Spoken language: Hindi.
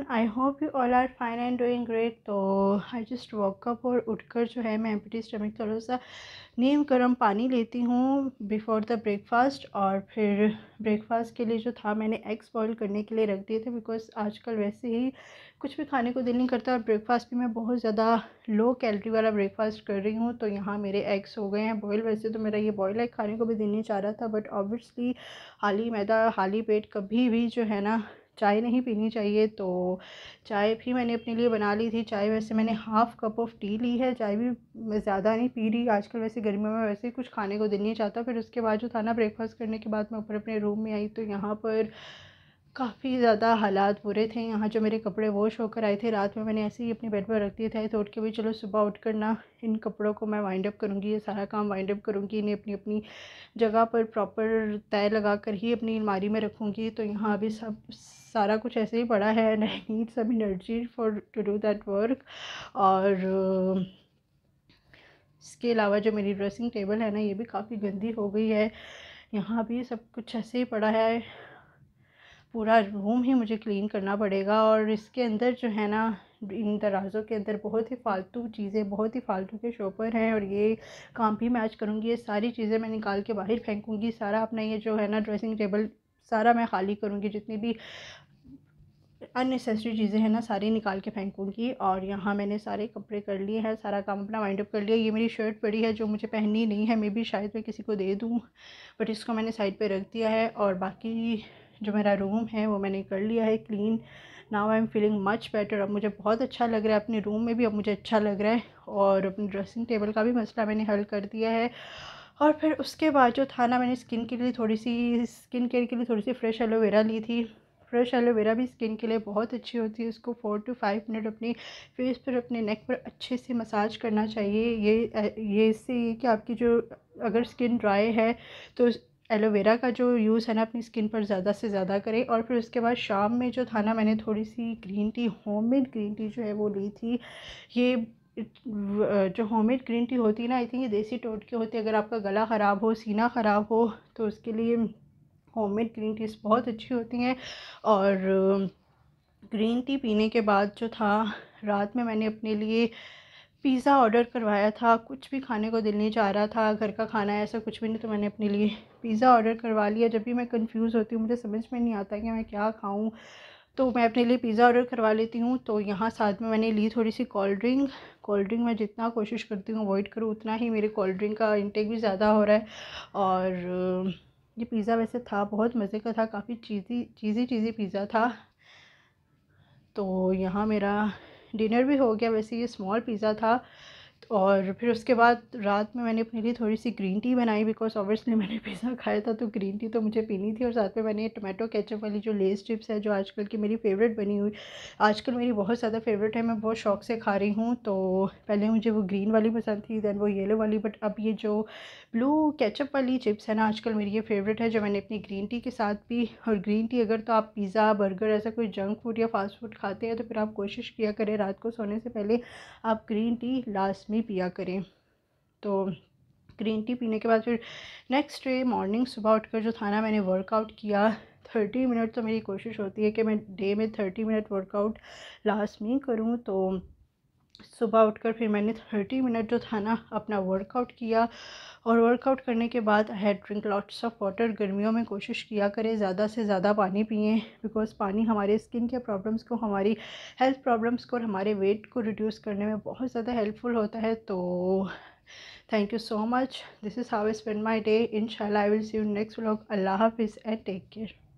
everyone I hope you all are fine and doing great तो आई जस्ट वॉकअप और उठकर जो है मैं एम्पटी स्टमक थोड़ा सा नीम गर्म पानी लेती हूँ बिफ़ोर द ब्रेकफास्ट और फिर ब्रेकफास्ट के लिए जो था मैंने एग्स बॉईल करने के लिए रख दिए थे बिकॉज आजकल वैसे ही कुछ भी खाने को दिल नहीं करता और ब्रेकफास्ट भी मैं बहुत ज़्यादा लो कैलरी वाला ब्रेकफास्ट कर रही हूँ तो यहाँ मेरे एग्स हो गए हैं बॉयल वैसे तो मेरा ये बॉयल एग खाने को भी दिल नहीं चाह रहा था बट ऑब्वियसली हाली मैदा हाली पेट कभी भी जो है ना चाय नहीं पीनी चाहिए तो चाय भी मैंने अपने लिए बना ली थी चाय वैसे मैंने हाफ़ कप ऑफ़ टी ली है चाय भी मैं ज़्यादा नहीं पी रही आजकल वैसे गर्मियों में वैसे कुछ खाने को दिल नहीं चाहता फिर उसके बाद जो था ना ब्रेकफास्ट करने के बाद मैं ऊपर अपने रूम में आई तो यहाँ पर काफ़ी ज़्यादा हालात बुरे थे यहाँ जो मेरे कपड़े वॉश होकर आए थे रात में मैंने ऐसे ही अपने बेड पर रख दिए थे तो उठ के भी चलो सुबह उठ कर ना इन कपड़ों को मैं वाइंड अप करूँगी ये सारा काम वाइंड अप करूँगी इन्हें अपनी अपनी जगह पर प्रॉपर तय लगा कर ही अपनी अलमारी में रखूँगी तो यहाँ अभी सब सारा कुछ ऐसे ही पड़ा है and I need some energy for to do that work और इसके अलावा जो मेरी ड्रेसिंग टेबल है ना ये भी काफ़ी गंदी हो गई है यहाँ भी सब कुछ ऐसे ही पड़ा है पूरा रूम ही मुझे क्लीन करना पड़ेगा और इसके अंदर जो है ना इन दराज़ों के अंदर बहुत ही फालतू चीज़ें बहुत ही फालतू के शोपर हैं और ये काम भी मैं आज करूँगी ये सारी चीज़ें मैं निकाल के बाहर फेंकूँगी सारा अपना ये जो है ना ड्रेसिंग टेबल सारा मैं खाली करूँगी जितनी भी अननेसेसरी चीज़ें हैं ना सारी निकाल के फेंकूँगी और यहाँ मैंने सारे कपड़े कर लिए हैं सारा काम अपना वाइंड अप कर लिया ये मेरी शर्ट पड़ी है जो मुझे पहननी नहीं है मे बी शायद मैं किसी को दे दूँ बट इसको मैंने साइड पे रख दिया है और बाकी जो मेरा रूम है वो मैंने कर लिया है clean now I am feeling much better अब मुझे बहुत अच्छा लग रहा है अपने रूम में भी अब मुझे अच्छा लग रहा है और अपने ड्रेसिंग टेबल का भी मसला मैंने हल कर दिया है और फिर उसके बाद जो था ना मैंने स्किन के लिए थोड़ी सी स्किन केयर के लिए थोड़ी सी फ्रेश एलोवेरा ली थी फ्रेश एलोवेरा भी स्किन के लिए बहुत अच्छी होती है उसको फोर टू फाइव मिनट अपनी फेस पर अपने नेक पर अच्छे से मसाज करना चाहिए ये ये इससे कि आपकी जो अगर स्किन ड्राई है तो एलोवेरा का जो यूज़ है ना अपनी स्किन पर ज़्यादा से ज़्यादा करें और फिर उसके बाद शाम में जो था ना मैंने थोड़ी सी green tea homemade green tea जो है वो ली थी ये जो होममेड ग्रीन टी होती है ना आई थिंक ये देसी टोटके होती है अगर आपका गला ख़राब हो सीना ख़राब हो तो उसके लिए होममेड ग्रीन टीज़ बहुत अच्छी होती हैं और ग्रीन टी पीने के बाद जो था रात में मैंने अपने लिए पिज़्ज़ा ऑर्डर करवाया था कुछ भी खाने को दिल नहीं चाह रहा था घर का खाना है ऐसा कुछ भी नहीं तो मैंने अपने लिए पिज़्ज़ा ऑर्डर करवा लिया जब भी मैं कंफ्यूज होती हूँ मुझे समझ में नहीं आता कि मैं क्या खाऊँ तो मैं अपने लिए पिज़्ज़ा ऑर्डर करवा लेती हूँ तो यहाँ साथ में मैंने ली थोड़ी सी कोल्ड ड्रिंक कोल्ड ड्रिंक मैं जितना कोशिश करती हूँ अवॉइड करूँ उतना ही मेरे कोल्ड ड्रिंक का इंटेक भी ज़्यादा हो रहा है और ये पिज़्ज़ा वैसे था बहुत मज़े का था काफ़ी चीज़ी चीज़ी चीज़ी पिज़्ज़ा था तो यहाँ मेरा डिनर भी हो गया वैसे ये स्मॉल पिज़्ज़ा था और फिर उसके बाद रात में मैंने अपने लिए थोड़ी सी ग्रीन टी बनाई बिकॉज ऑब्वियसली मैंने पिज़्ज़ा खाया था तो ग्रीन टी तो मुझे पीनी थी और साथ में मैंने टोमेटो केचप वाली जो लेस चिप्स है जो आजकल की मेरी फेवरेट बनी हुई आजकल मेरी बहुत ज़्यादा फेवरेट है मैं बहुत शौक से खा रही हूँ तो पहले मुझे वो ग्रीन वाली पसंद थी दैन वो येलो वाली बट अब ये जो ब्लू केचप वाली चिप्स है ना आजकल मेरी ये फेवरेट है जो मैंने अपनी ग्रीन टी के साथ भी और ग्रीन टी अगर तो आप पिज़्ज़ा बर्गर ऐसा कोई जंक फूड या फास्ट फूड खाते हैं तो फिर आप कोशिश किया करें रात को सोने से पहले आप ग्रीन टी लास्ट में पिया करें तो ग्रीन टी पीने के बाद फिर नेक्स्ट डे मॉर्निंग सुबह उठकर जो था ना मैंने वर्कआउट किया थर्टी मिनट तो मेरी कोशिश होती है कि मैं डे में थर्टी मिनट वर्कआउट लास्ट में करूँ तो सुबह उठकर फिर मैंने थर्टी मिनट जो था ना अपना वर्कआउट किया और वर्कआउट करने के बाद had drink lots of water गर्मियों में कोशिश किया करें ज़्यादा से ज़्यादा पानी पिए बिकॉज़ पानी हमारे स्किन के प्रॉब्लम्स को हमारी हेल्थ प्रॉब्लम्स को और हमारे वेट को रिड्यूस करने में बहुत ज़्यादा हेल्पफुल होता है तो thank you so much this is how spend my day in I will see you next vlog अल्लाह हाफिज़ एंड टेक केयर